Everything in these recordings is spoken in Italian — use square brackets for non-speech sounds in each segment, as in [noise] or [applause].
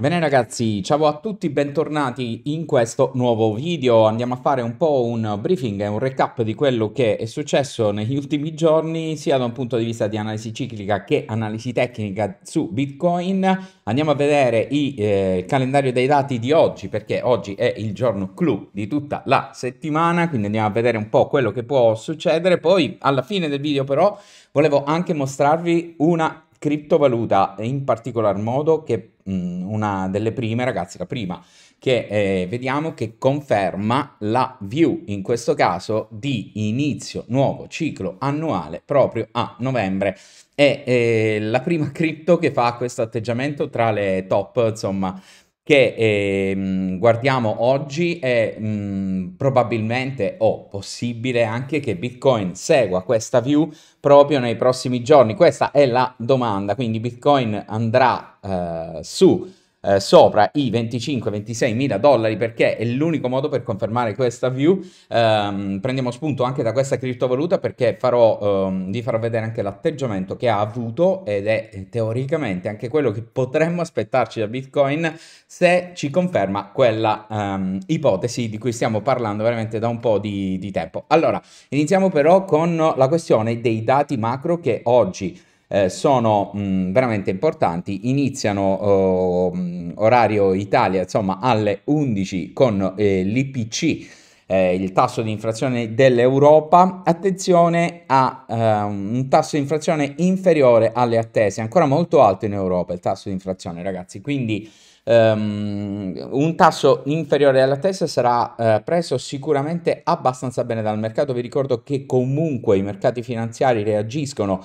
Bene ragazzi, ciao a tutti, bentornati in questo nuovo video. Andiamo a fare un po' un briefing e un recap di quello che è successo negli ultimi giorni, sia da un punto di vista di analisi ciclica che analisi tecnica su Bitcoin. Andiamo a vedere i, eh, il calendario dei dati di oggi, perché oggi è il giorno clou di tutta la settimana, quindi andiamo a vedere un po' quello che può succedere. Poi alla fine del video però volevo anche mostrarvi una criptovaluta in particolar modo che mh, mm, una delle prime, ragazzi, la prima che eh, vediamo che conferma la view in questo caso di inizio nuovo ciclo annuale proprio a novembre è eh, la prima cripto che fa questo atteggiamento tra le top insomma che eh, guardiamo oggi è mh, mm, probabilmente o oh, possibile anche che Bitcoin segua questa view proprio nei prossimi giorni. Questa è la domanda, quindi Bitcoin andrà eh, su eh, sopra i 25-26 mila dollari perché è l'unico modo per confermare questa view. Um, prendiamo spunto anche da questa criptovaluta perché farò, um, vi farò vedere anche l'atteggiamento che ha avuto ed è eh, teoricamente anche quello che potremmo aspettarci da Bitcoin se ci conferma quella um, ipotesi di cui stiamo parlando veramente da un po' di, di tempo. Allora, iniziamo però con la questione dei dati macro che oggi eh, sono mh, mm, veramente importanti, iniziano eh, orario Italia, insomma, alle 11 con eh, l'IPC. Eh, il tasso di inflazione dell'Europa, attenzione a eh, un tasso di inflazione inferiore alle attese, ancora molto alto in Europa il tasso di inflazione ragazzi, quindi ehm, un tasso inferiore alle attese sarà eh, preso sicuramente abbastanza bene dal mercato, vi ricordo che comunque i mercati finanziari reagiscono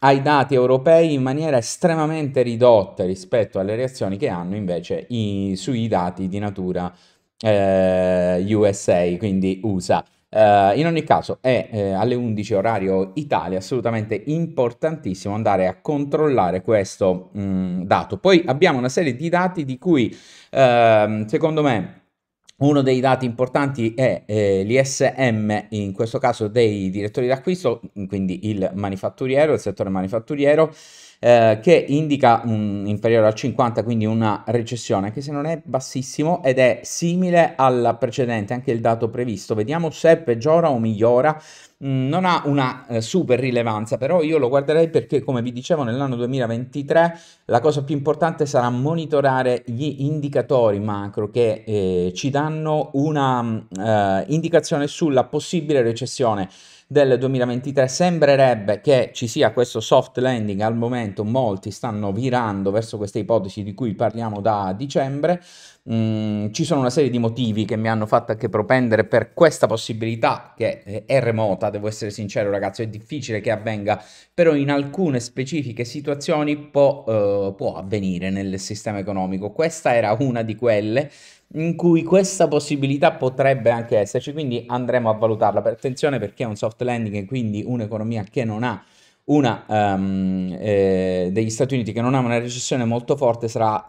ai dati europei in maniera estremamente ridotta rispetto alle reazioni che hanno invece i, sui dati di natura eh, USA, quindi USA. Eh, in ogni caso è eh, alle 11 orario Italia assolutamente importantissimo andare a controllare questo mh, mm, dato. Poi abbiamo una serie di dati di cui ehm, secondo me uno dei dati importanti è eh, l'ISM, in questo caso dei direttori d'acquisto, quindi il manifatturiero, il settore manifatturiero, eh, che indica un inferiore al 50, quindi una recessione, anche se non è bassissimo ed è simile al precedente, anche il dato previsto. Vediamo se peggiora o migliora mm, non ha una eh, super rilevanza, però io lo guarderei perché, come vi dicevo, nell'anno 2023 la cosa più importante sarà monitorare gli indicatori macro che eh, ci danno una mm, eh, indicazione sulla possibile recessione del 2023 sembrerebbe che ci sia questo soft landing al momento, molti stanno virando verso queste ipotesi di cui parliamo da dicembre. Mm, ci sono una serie di motivi che mi hanno fatto anche propendere per questa possibilità che eh, è remota, devo essere sincero ragazzi, è difficile che avvenga, però in alcune specifiche situazioni può, eh, può avvenire nel sistema economico. Questa era una di quelle in cui questa possibilità potrebbe anche esserci, quindi andremo a valutarla. Per attenzione perché è un soft landing e quindi un'economia che non ha una um, eh, degli Stati Uniti che non ha una recessione molto forte sarà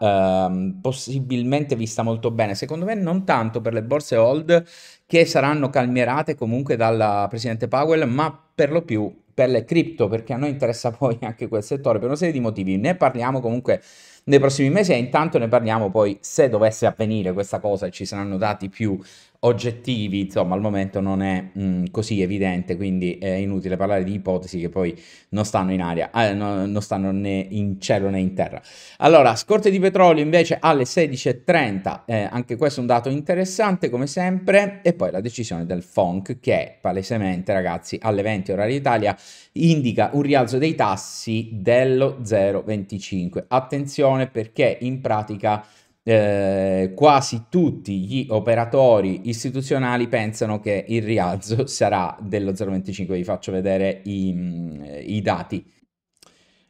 um, possibilmente vista molto bene. Secondo me non tanto per le borse hold che saranno calmierate comunque dalla Presidente Powell, ma per lo più per le cripto, perché a noi interessa [laughs] poi anche quel settore per una serie di motivi. Ne parliamo comunque nei prossimi mesi e intanto ne parliamo poi se dovesse avvenire questa cosa e ci saranno dati più oggettivi, insomma al momento non è mh, mm, così evidente, quindi è inutile parlare di ipotesi che poi non stanno in aria, eh, no, non stanno né in cielo né in terra. Allora, scorte di petrolio invece alle 16.30, eh, anche questo è un dato interessante come sempre, e poi la decisione del FONC che palesemente ragazzi alle 20 orario Italia indica un rialzo dei tassi dello 0,25. Attenzione perché in pratica eh, quasi tutti gli operatori istituzionali pensano che il rialzo [laughs] sarà dello 0,25. Vi faccio vedere i, mm, i dati.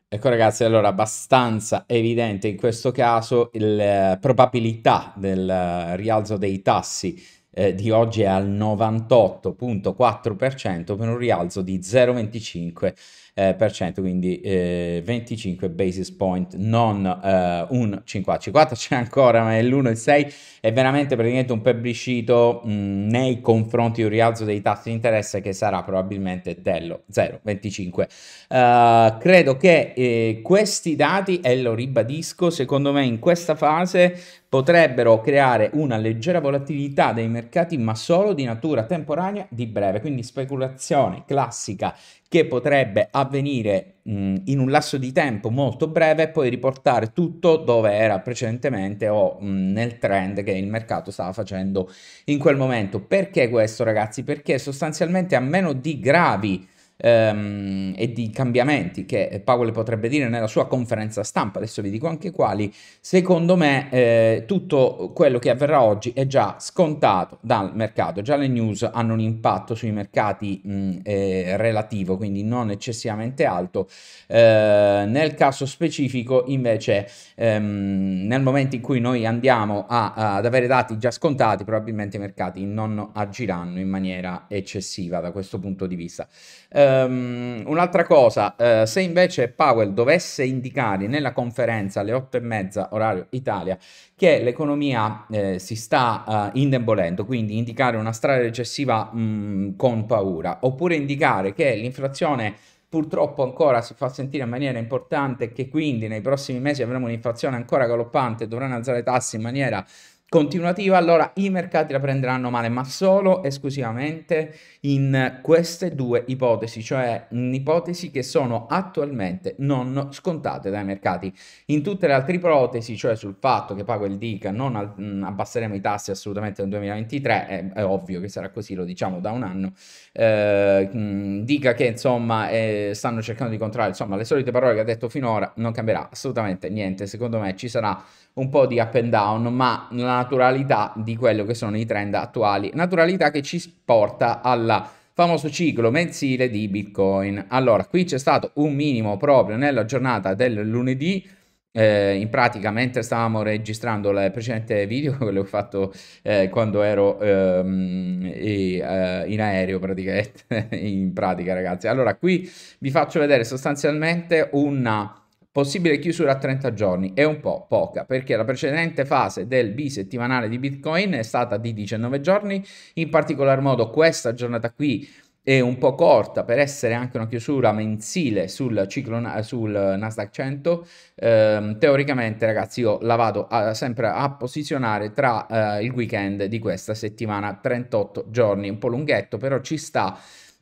Ecco ragazzi, allora abbastanza evidente in questo caso la eh, probabilità del eh, rialzo dei tassi eh, di oggi è al 98.4% per un rialzo di 0,25%, eh, per cento, quindi eh, 25 basis point, non eh, un 50. c'è ancora, ma è l'1,6. È veramente praticamente un plebiscito mh, mm, nei confronti di un rialzo dei tassi di interesse che sarà probabilmente dello 0,25. Uh, credo che eh, questi dati, e lo ribadisco, secondo me in questa fase potrebbero creare una leggera volatilità dei mercati, ma solo di natura temporanea di breve, quindi speculazione classica che potrebbe avvenire mh, in un lasso di tempo molto breve e poi riportare tutto dove era precedentemente o mh, nel trend che il mercato stava facendo in quel momento. Perché questo, ragazzi? Perché sostanzialmente a meno di gravi ehm, e di cambiamenti che Powell potrebbe dire nella sua conferenza stampa, adesso vi dico anche quali, secondo me eh, tutto quello che avverrà oggi è già scontato dal mercato, già le news hanno un impatto sui mercati mh, eh, relativo, quindi non eccessivamente alto. Eh, nel caso specifico invece ehm, nel momento in cui noi andiamo a, ad avere dati già scontati, probabilmente i mercati non agiranno in maniera eccessiva da questo punto di vista. Eh, Um, un'altra cosa, uh, se invece Powell dovesse indicare nella conferenza alle 8 e mezza orario Italia che l'economia eh, si sta uh, indebolendo, quindi indicare una strada recessiva mh, mm, con paura, oppure indicare che l'inflazione purtroppo ancora si fa sentire in maniera importante e che quindi nei prossimi mesi avremo un'inflazione ancora galoppante, e dovranno alzare i tassi in maniera continuativa, allora i mercati la prenderanno male, ma solo esclusivamente in queste due ipotesi, cioè ipotesi che sono attualmente non scontate dai mercati. In tutte le altre ipotesi, cioè sul fatto che pago il DICA, non mm, abbasseremo i tassi assolutamente nel 2023, è, è, ovvio che sarà così, lo diciamo da un anno, eh, mm, dica che insomma eh, stanno cercando di controllare, insomma le solite parole che ha detto finora non cambierà assolutamente niente, secondo me ci sarà un po' di up and down, ma la naturalità di quello che sono i trend attuali, naturalità che ci porta al famoso ciclo mensile di Bitcoin. Allora, qui c'è stato un minimo proprio nella giornata del lunedì. Eh, in pratica, mentre stavamo registrando il precedente video, [laughs] quello che ho fatto eh, quando ero ehm, e, eh, in aereo, praticamente. [laughs] in pratica, ragazzi. Allora, qui vi faccio vedere sostanzialmente una Possibile chiusura a 30 giorni è un po' poca perché la precedente fase del bisettimanale di Bitcoin è stata di 19 giorni, in particolar modo questa giornata qui è un po' corta per essere anche una chiusura mensile sul, ciclo, sul Nasdaq 100. Eh, teoricamente, ragazzi, io la vado a, sempre a posizionare tra eh, il weekend di questa settimana, 38 giorni, un po' lunghetto, però ci sta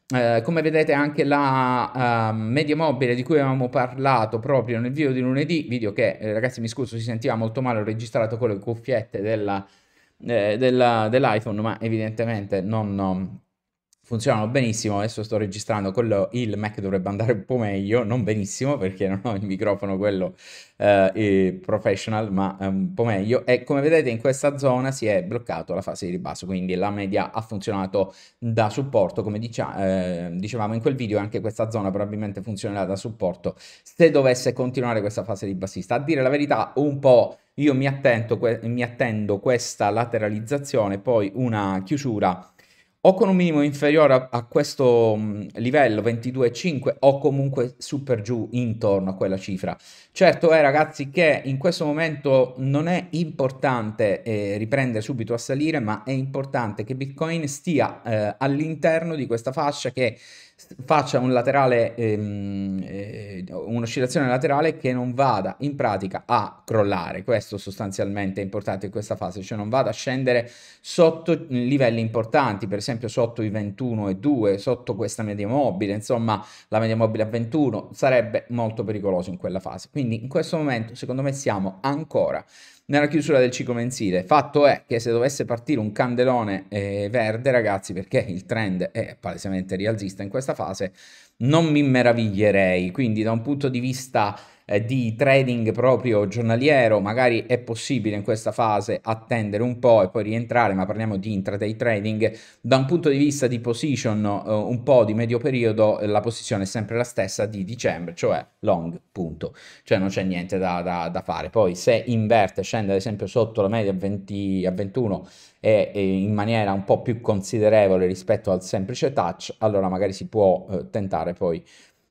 eh, come vedete anche la uh, media mobile di cui avevamo parlato proprio nel video di lunedì, video che eh, ragazzi mi scuso si sentiva molto male, ho registrato con le cuffiette della, eh, della, dell'iPhone ma evidentemente non, non, funzionano benissimo, adesso sto registrando, quello il Mac dovrebbe andare un po' meglio, non benissimo perché non ho il microfono quello eh, professional, ma un po' meglio e come vedete in questa zona si è bloccato la fase di ribasso, quindi la media ha funzionato da supporto, come dicia, eh, dicevamo in quel video anche questa zona probabilmente funzionerà da supporto se dovesse continuare questa fase di bassista. A dire la verità un po' io mi, attento, mi attendo questa lateralizzazione, poi una chiusura o con un minimo inferiore a, a questo mm, livello 22,5 o comunque super giù intorno a quella cifra. Certo è eh, ragazzi che in questo momento non è importante eh, riprendere subito a salire, ma è importante che Bitcoin stia eh, all'interno di questa fascia che faccia un laterale, ehm, eh, un'oscillazione laterale che non vada in pratica a crollare. Questo sostanzialmente è importante in questa fase, cioè non vada a scendere sotto livelli importanti, per esempio sotto i 21,2, sotto questa media mobile, insomma la media mobile a 21 sarebbe molto pericoloso in quella fase. Quindi quindi in questo momento secondo me siamo ancora nella chiusura del ciclo mensile. Fatto è che se dovesse partire un candelone eh, verde, ragazzi, perché il trend è palesemente rialzista in questa fase, non mi meraviglierei. Quindi da un punto di vista eh, di trading proprio giornaliero, magari è possibile in questa fase attendere un po' e poi rientrare, ma parliamo di intraday trading, da un punto di vista di position eh, un po' di medio periodo eh, la posizione è sempre la stessa di dicembre, cioè long, punto. Cioè non c'è niente da, da, da fare. Poi se inverte, scende ad esempio sotto la media a, 20, a 21 e, e, in maniera un po' più considerevole rispetto al semplice touch, allora magari si può eh, tentare poi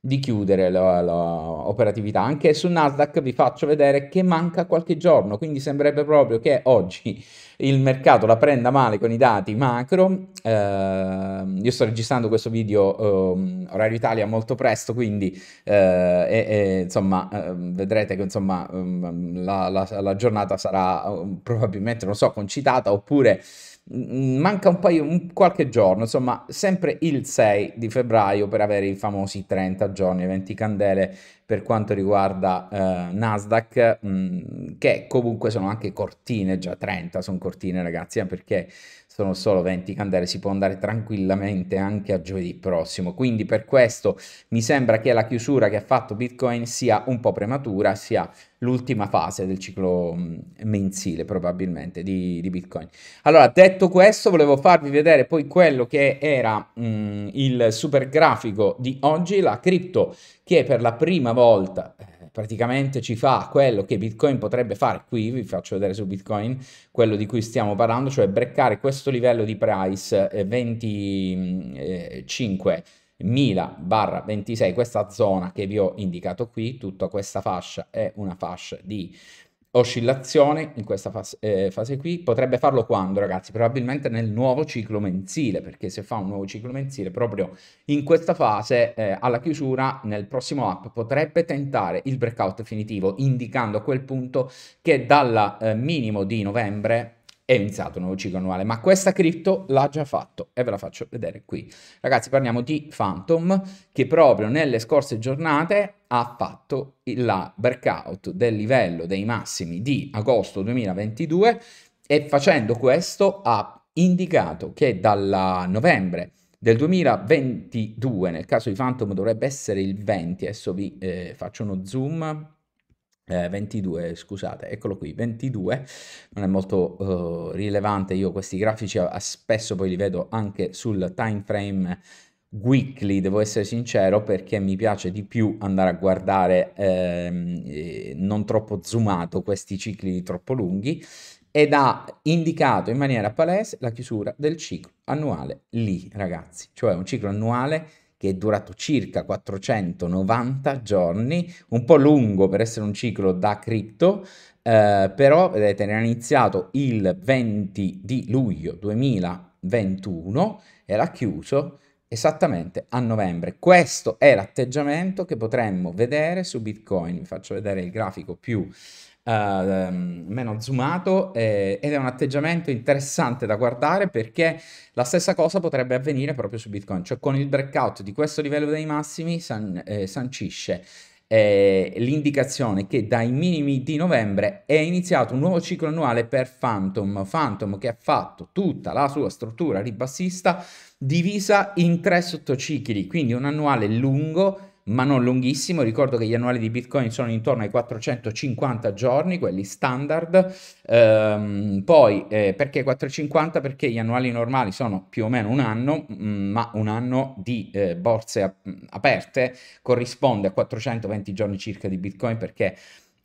di chiudere l'operatività. Anche su Nasdaq vi faccio vedere che manca qualche giorno, quindi sembrerebbe proprio che oggi [laughs] il mercato la prenda male con i dati macro. Eh, io sto registrando questo video eh, orario Italia molto presto, quindi eh, e, e, insomma, ehm, vedrete che insomma, ehm, la, la, la giornata sarà ehm, probabilmente, non so, concitata oppure... Mm, manca un paio, un, qualche giorno, insomma, sempre il 6 di febbraio per avere i famosi 30 giorni, 20 candele per quanto riguarda eh, Nasdaq, mh, mm, che comunque sono anche cortine, già 30 sono cortine ragazzi, eh, perché sono solo 20 candele, si può andare tranquillamente anche a giovedì prossimo. Quindi per questo mi sembra che la chiusura che ha fatto Bitcoin sia un po' prematura, sia l'ultima fase del ciclo mm, mensile probabilmente di, di, Bitcoin. Allora, detto questo, volevo farvi vedere poi quello che era mh, mm, il super grafico di oggi, la cripto che per la prima volta eh, praticamente ci fa quello che Bitcoin potrebbe fare qui, vi faccio vedere su Bitcoin quello di cui stiamo parlando, cioè breccare questo livello di price eh, 25 1000 eh, barra 26 questa zona che vi ho indicato qui tutta questa fascia è una fascia di oscillazione in questa fase, eh, fase, qui. Potrebbe farlo quando, ragazzi? Probabilmente nel nuovo ciclo mensile, perché se fa un nuovo ciclo mensile, proprio in questa fase, eh, alla chiusura, nel prossimo app, potrebbe tentare il breakout definitivo, indicando a quel punto che dal eh, minimo di novembre è iniziato un nuovo ciclo annuale, ma questa cripto l'ha già fatto e ve la faccio vedere qui. Ragazzi, parliamo di Phantom che proprio nelle scorse giornate ha fatto la breakout del livello dei massimi di agosto 2022 e facendo questo ha indicato che dal novembre del 2022, nel caso di Phantom dovrebbe essere il 20, adesso vi eh, faccio uno zoom eh, 22, scusate, eccolo qui, 22, non è molto eh, rilevante, io questi grafici a, eh, spesso poi li vedo anche sul time frame weekly, devo essere sincero, perché mi piace di più andare a guardare eh, non troppo zoomato questi cicli troppo lunghi, ed ha indicato in maniera palese la chiusura del ciclo annuale lì, ragazzi, cioè un ciclo annuale che è durato circa 490 giorni, un po' lungo per essere un ciclo da cripto, eh, però vedete era iniziato il 20 di luglio 2021 e l'ha chiuso esattamente a novembre. Questo è l'atteggiamento che potremmo vedere su Bitcoin. Vi faccio vedere il grafico più Ehm, meno zoomato eh, ed è un atteggiamento interessante da guardare perché la stessa cosa potrebbe avvenire proprio su Bitcoin, cioè con il breakout di questo livello dei massimi san, eh, sancisce eh, l'indicazione che dai minimi di novembre è iniziato un nuovo ciclo annuale per Phantom, Phantom che ha fatto tutta la sua struttura ribassista divisa in tre sottocicli, quindi un annuale lungo ma non lunghissimo. Ricordo che gli annuali di Bitcoin sono intorno ai 450 giorni, quelli standard. Ehm, poi eh, perché 450? Perché gli annuali normali sono più o meno un anno, mm, ma un anno di eh, borse ap- mm, aperte corrisponde a 420 giorni circa di Bitcoin perché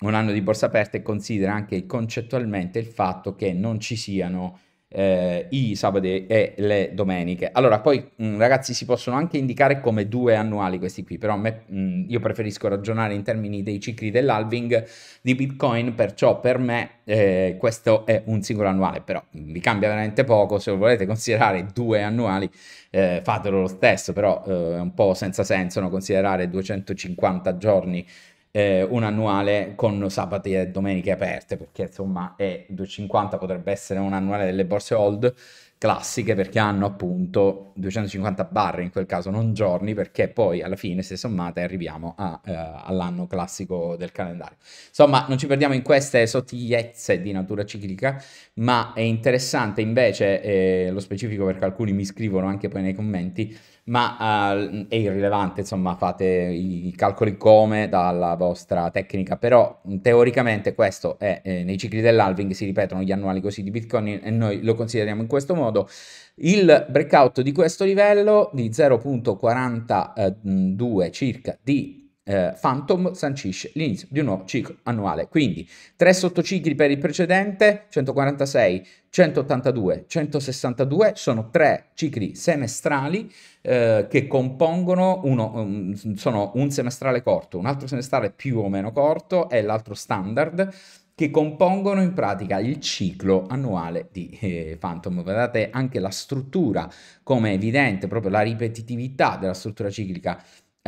un anno di borse aperte considera anche concettualmente il fatto che non ci siano eh, i sabati e le domeniche. Allora, poi mh, mm, ragazzi si possono anche indicare come due annuali questi qui, però me, mh, mm, io preferisco ragionare in termini dei cicli dell'halving di Bitcoin, perciò per me eh, questo è un singolo annuale, però vi cambia veramente poco, se lo volete considerare due annuali eh, fatelo lo stesso, però eh, è un po' senza senso no? considerare 250 giorni eh, un annuale con sabati e domeniche aperte, perché insomma è 250 potrebbe essere un annuale delle borse old classiche perché hanno appunto 250 barre in quel caso, non giorni, perché poi alla fine, se sommate, arriviamo a, eh, all'anno classico del calendario. Insomma, non ci perdiamo in queste sottigliezze di natura ciclica, ma è interessante invece, eh, lo specifico perché alcuni mi scrivono anche poi nei commenti, ma uh, è irrilevante, insomma, fate i calcoli come dalla vostra tecnica, però mm, teoricamente questo è, eh, nei cicli dell'alving si ripetono gli annuali così di Bitcoin e noi lo consideriamo in questo modo. Il breakout di questo livello di 0.42 eh, mm, circa di eh, Phantom sancisce l'inizio di un nuovo ciclo annuale. Quindi tre sottocicli per il precedente, 146, 182, 162, sono tre cicli semestrali eh, che compongono uno, um, sono un semestrale corto, un altro semestrale più o meno corto e l'altro standard che compongono in pratica il ciclo annuale di eh, Phantom. Vedete anche la struttura come è evidente, proprio la ripetitività della struttura ciclica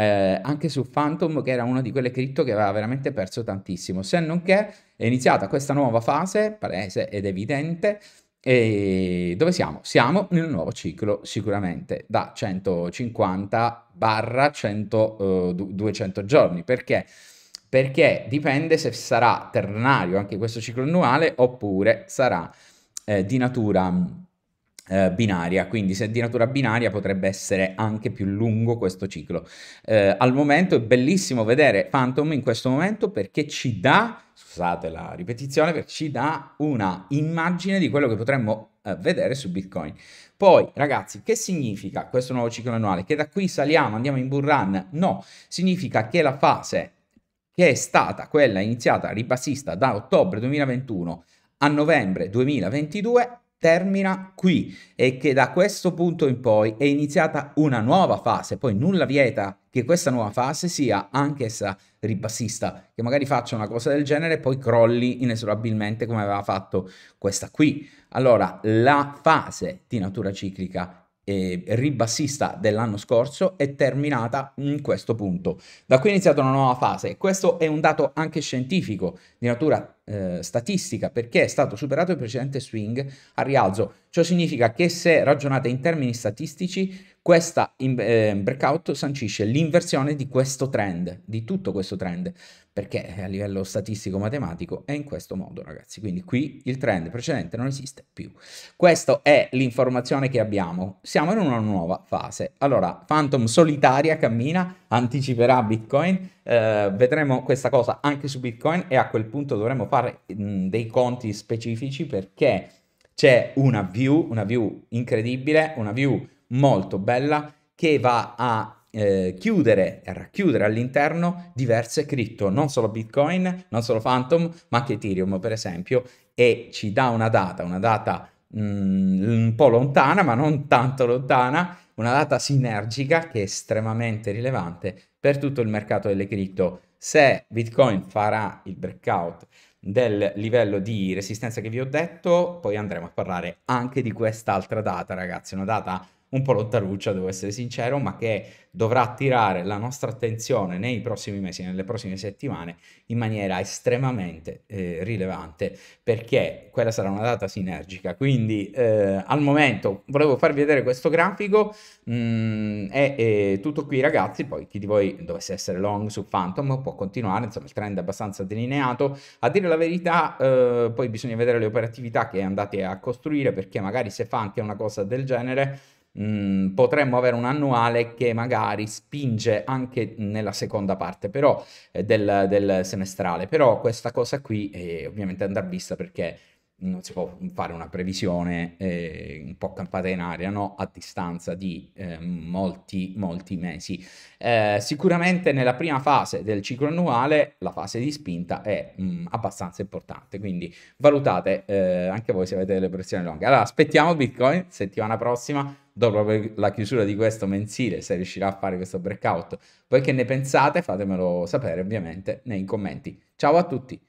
eh, anche su Phantom, che era una di quelle cripto che aveva veramente perso tantissimo. Se non che è iniziata questa nuova fase, palese ed evidente, e dove siamo? Siamo nel nuovo ciclo sicuramente da 150 barra 100, eh, 200 giorni perché? perché dipende se sarà ternario anche questo ciclo annuale oppure sarà eh, di natura eh, binaria, quindi se è di natura binaria potrebbe essere anche più lungo questo ciclo. Eh, al momento è bellissimo vedere Phantom in questo momento perché ci dà, scusate la ripetizione, perché ci dà una immagine di quello che potremmo eh, vedere su Bitcoin. Poi ragazzi, che significa questo nuovo ciclo annuale? Che da qui saliamo, andiamo in bull run? No, significa che la fase che è stata quella iniziata ribassista da ottobre 2021 a novembre 2022 termina qui e che da questo punto in poi è iniziata una nuova fase, poi nulla vieta che questa nuova fase sia anch'essa ribassista, che magari faccia una cosa del genere e poi crolli inesorabilmente come aveva fatto questa qui. Allora, la fase di natura ciclica e eh, ribassista dell'anno scorso è terminata in questo punto. Da qui è iniziata una nuova fase. e Questo è un dato anche scientifico di natura eh, statistica perché è stato superato il precedente swing al rialzo. Ciò significa che se ragionate in termini statistici, questa in, eh, breakout sancisce l'inversione di questo trend, di tutto questo trend, perché a livello statistico-matematico è in questo modo, ragazzi. Quindi qui il trend precedente non esiste più. Questa è l'informazione che abbiamo. Siamo in una nuova fase. Allora, Phantom solitaria cammina, anticiperà Bitcoin eh, vedremo questa cosa anche su Bitcoin e a quel punto dovremo fare mh, mm, dei conti specifici perché c'è una view, una view incredibile, una view molto bella che va a eh, chiudere e racchiudere all'interno diverse cripto, non solo Bitcoin, non solo Phantom, ma anche Ethereum per esempio, e ci dà una data, una data mh, mm, un po' lontana, ma non tanto lontana, una data sinergica che è estremamente rilevante per tutto il mercato delle cripto. Se Bitcoin farà il breakout del livello di resistenza che vi ho detto, poi andremo a parlare anche di quest'altra data, ragazzi, una data un po' lottaruccia, devo essere sincero, ma che dovrà attirare la nostra attenzione nei prossimi mesi, nelle prossime settimane, in maniera estremamente eh, rilevante, perché quella sarà una data sinergica. Quindi eh, al momento volevo farvi vedere questo grafico, mh, è, è, tutto qui ragazzi, poi chi di voi dovesse essere long su Phantom può continuare, insomma il trend è abbastanza delineato, a dire la verità eh, poi bisogna vedere le operatività che andate a costruire, perché magari se fa anche una cosa del genere, Mm, potremmo avere un annuale che magari spinge anche nella seconda parte però, eh, del, del, semestrale, però questa cosa qui eh, ovviamente andrà vista perché non si può fare una previsione eh, un po' campata in aria, no? a distanza di eh, molti, molti mesi. Eh, sicuramente nella prima fase del ciclo annuale la fase di spinta è mh, mm, abbastanza importante, quindi valutate eh, anche voi se avete delle pressioni lunghe. Allora, aspettiamo Bitcoin settimana prossima, dopo la chiusura di questo mensile, se riuscirà a fare questo breakout. Voi che ne pensate? Fatemelo sapere ovviamente nei commenti. Ciao a tutti!